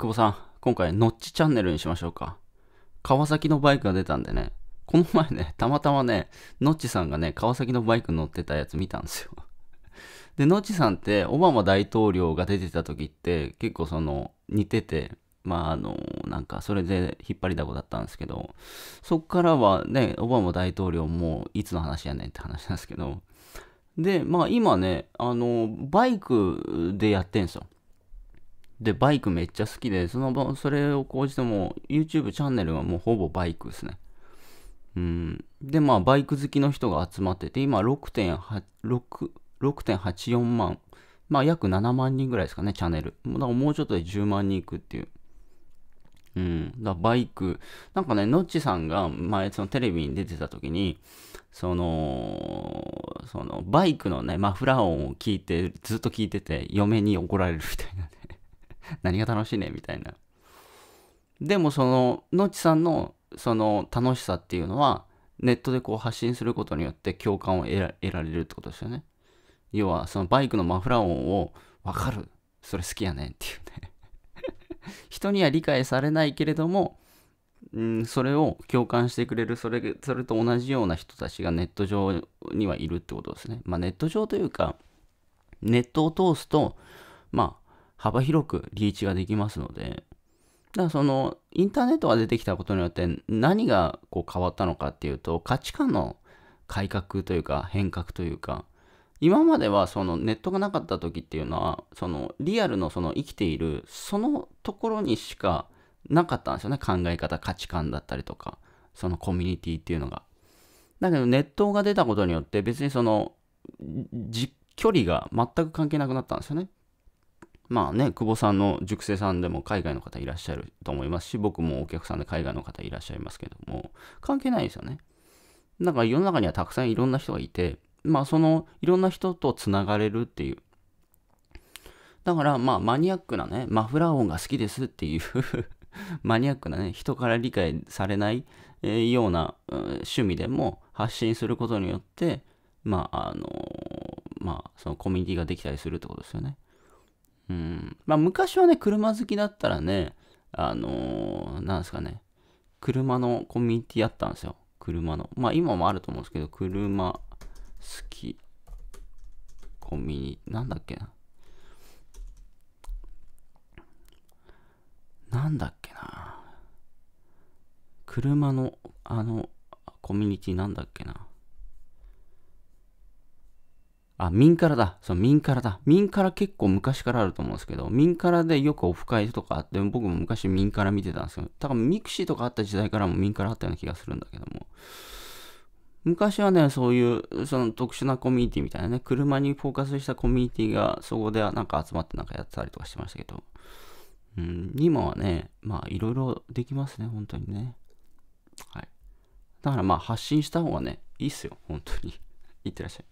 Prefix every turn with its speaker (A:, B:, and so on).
A: 久保さん、今回、ノッチチャンネルにしましょうか。川崎のバイクが出たんでね、この前ね、たまたまね、ノッチさんがね、川崎のバイク乗ってたやつ見たんですよ。で、ノッチさんって、オバマ大統領が出てた時って、結構その、似てて、まあ、あの、なんか、それで引っ張りだこだったんですけど、そっからはね、オバマ大統領も、いつの話やねんって話なんですけど、で、まあ今ね、あの、バイクでやってんすよ。で、バイクめっちゃ好きで、その、それを講じても、YouTube チャンネルはもうほぼバイクですね。うん。で、まあ、バイク好きの人が集まってて、今6.84万、まあ、約7万人ぐらいですかね、チャンネル。だからもうちょっとで10万人いくっていう。うん。だバイク、なんかね、ノッチさんが前、そのテレビに出てた時に、その、その、バイクのね、マフラー音を聞いて、ずっと聞いてて、嫁に怒られるみたいなね。何が楽しいねみたいな。でもその、のちさんのその楽しさっていうのは、ネットでこう発信することによって共感を得ら得られるってことですよね。要は、そのバイクのマフラー音を分かる。それ好きやねんっていうね 人には理解されないけれども、うん、それを共感してくれるそれそれと同じような人たちがネット上にはいるってことですね。まあ、ネット上というかネットを通すとまあ幅広くリーチができますので、だからそのインターネットが出てきたことによって何がこう変わったのかっていうと価値観の改革というか変革というか今まではそのネットがなかった時っていうのはそのリアルのその生きているそのところにしかなかったんですよね考え方価値観だったりとかそのコミュニティっていうのがだけどネットが出たことによって別にその距離が全く関係なくなったんですよねまあね、久保さんの塾生さんでも海外の方いらっしゃると思いますし、僕もお客さんで海外の方いらっしゃいますけども、関係ないですよね。だから世の中にはたくさんいろんな人がいて、まあそのいろんな人とつながれるっていう。だからまあマニアックなね、マフラー音が好きですっていう マニアックなね、人から理解されない、えような、趣味でも発信することによって、まああのまあそのコミュニティができたりするってことですよね。うん。まあ、昔はね、車好きだったらね、あのー、なんですかね、車のコミュニティあったんですよ。車の。まあ、今もあると思うんですけど、車好きコミュニティ、なんだっけな。なんだっけな。車の、あの、コミュニティなんだっけな。あ、民からだ。そう、民からだ。民から結構昔からあると思うんですけど、民からでよくオフ会とかあって、僕も昔民から見てたんですけど、多分ミクシーとかあった時代からも民からあったような気がするんだけども。昔はね、そういう、その特殊なコミュニティみたいなね、車にフォーカスしたコミュニティが、そこでなんか集まってなんかやってたりとかしてましたけど、うん、今はね、まあいろいろできますね、本当にね。はい。だからまあ発信した方がね、いいっすよ、本当に。いってらっしゃい。